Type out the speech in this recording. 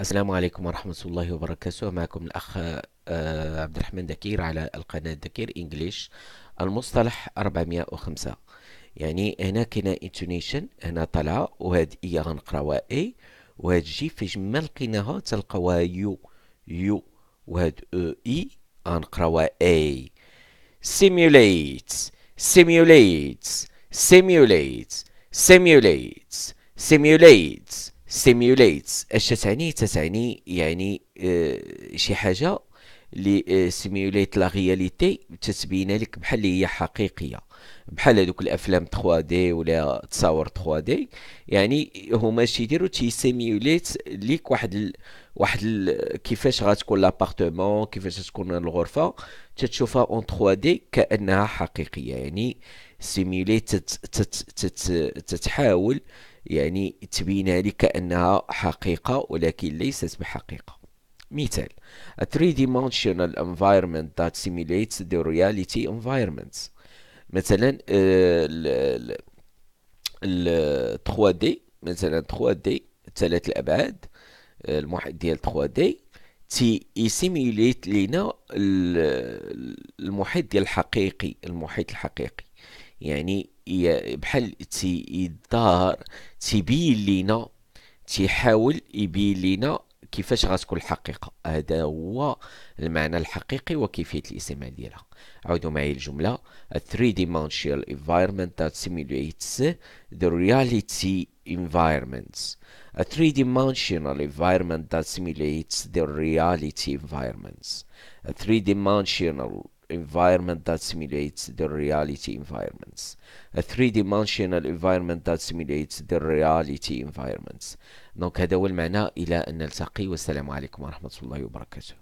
السلام عليكم ورحمة الله وبركاته معكم الأخ آه، عبد الرحمن دكير على القناة دكير إنجليش المصطلح 405 يعني هنا كاينة intonation هنا طلع وهاد إي غنقراوها إي وهاد جي فاش ما لقيناها تلقاوها يو يو وهاد أو إي غنقراوها إي simulate simulate simulate simulate simulate سيميوليتس اش تعني تتعني يعني آه، شي حاجه لي سيميوليت لا رياليتي تتبين لك بحال اللي هي حقيقيه بحال هذوك الافلام 3 دي ولا تصاور 3 دي يعني هما شي يديروا تي سيميوليت ليك واحد ال... واحد ال... كيفاش غتكون لابارتمون كيفاش تكون الغرفه تتشوفها اون 3 دي كانها حقيقيه يعني سيميوليت تت... تت... تت... تتحاول تت يعني تبين لك أنها حقيقة ولكن ليست بحقيقة مثال a three-dimensional environment that simulates the reality environment مثلا آه، ال 3D مثلا 3D ثلاث الأبعاد آه، المحيط ديال 3D تي يسيميليت لينا المحيط ديال الحقيقي المحيط الحقيقي يعني بحال تيدار تيبين لينا تيحاول يبين لينا كيفاش غتكون الحقيقه هذا هو المعنى الحقيقي وكيفيه الاستماع ديالها عودوا معي الجمله a three dimensional environment that simulates the reality environments a three dimensional environment that simulates the reality environments a three dimensional environment that simulates the reality environments a three-dimensional environment that simulates the reality environments دونك هذا هو المعنى الى ان نلتقي والسلام عليكم ورحمه الله وبركاته